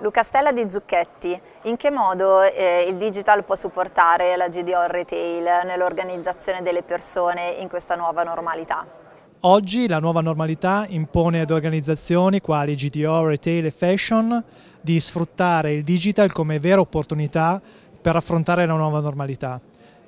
Luca Stella di Zucchetti, in che modo eh, il digital può supportare la GDO Retail nell'organizzazione delle persone in questa nuova normalità? Oggi la nuova normalità impone ad organizzazioni quali GDO, Retail e Fashion di sfruttare il digital come vera opportunità per affrontare la nuova normalità.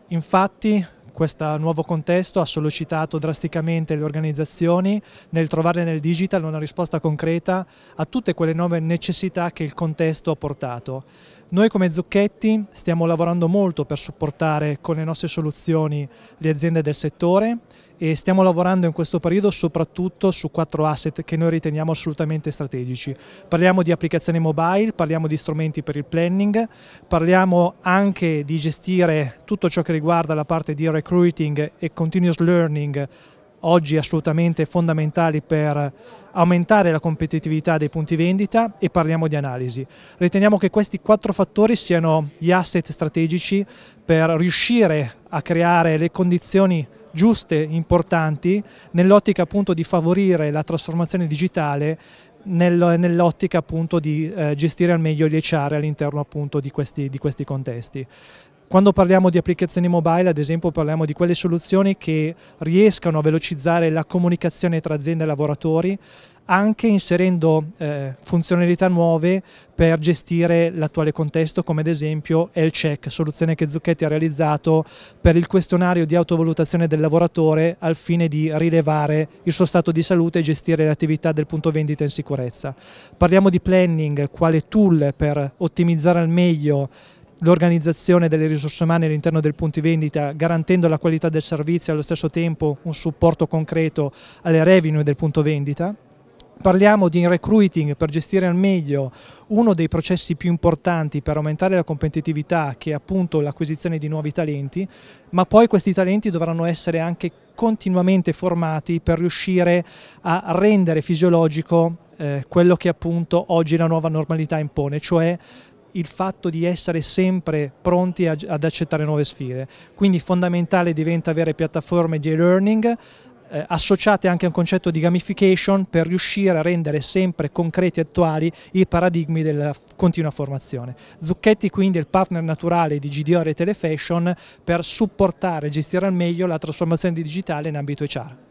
Infatti questo nuovo contesto ha sollecitato drasticamente le organizzazioni nel trovare nel digital una risposta concreta a tutte quelle nuove necessità che il contesto ha portato. Noi come Zucchetti stiamo lavorando molto per supportare con le nostre soluzioni le aziende del settore, e stiamo lavorando in questo periodo soprattutto su quattro asset che noi riteniamo assolutamente strategici. Parliamo di applicazioni mobile, parliamo di strumenti per il planning, parliamo anche di gestire tutto ciò che riguarda la parte di recruiting e continuous learning oggi assolutamente fondamentali per aumentare la competitività dei punti vendita e parliamo di analisi. Riteniamo che questi quattro fattori siano gli asset strategici per riuscire a creare le condizioni giuste, importanti, nell'ottica appunto di favorire la trasformazione digitale nell'ottica appunto di eh, gestire al meglio gli HR all'interno appunto di questi, di questi contesti. Quando parliamo di applicazioni mobile, ad esempio, parliamo di quelle soluzioni che riescano a velocizzare la comunicazione tra aziende e lavoratori, anche inserendo eh, funzionalità nuove per gestire l'attuale contesto, come ad esempio L-Check, soluzione che Zucchetti ha realizzato per il questionario di autovalutazione del lavoratore al fine di rilevare il suo stato di salute e gestire le attività del punto vendita in sicurezza. Parliamo di planning quale tool per ottimizzare al meglio l'organizzazione delle risorse umane all'interno del punto vendita, garantendo la qualità del servizio e allo stesso tempo un supporto concreto alle revenue del punto vendita. Parliamo di recruiting per gestire al meglio uno dei processi più importanti per aumentare la competitività che è appunto l'acquisizione di nuovi talenti, ma poi questi talenti dovranno essere anche continuamente formati per riuscire a rendere fisiologico eh, quello che appunto oggi la nuova normalità impone, cioè il fatto di essere sempre pronti ad accettare nuove sfide. Quindi fondamentale diventa avere piattaforme di e-learning eh, associate anche a un concetto di gamification per riuscire a rendere sempre concreti e attuali i paradigmi della continua formazione. Zucchetti quindi è il partner naturale di GDO e Telefashion per supportare e gestire al meglio la trasformazione digitale in ambito HR.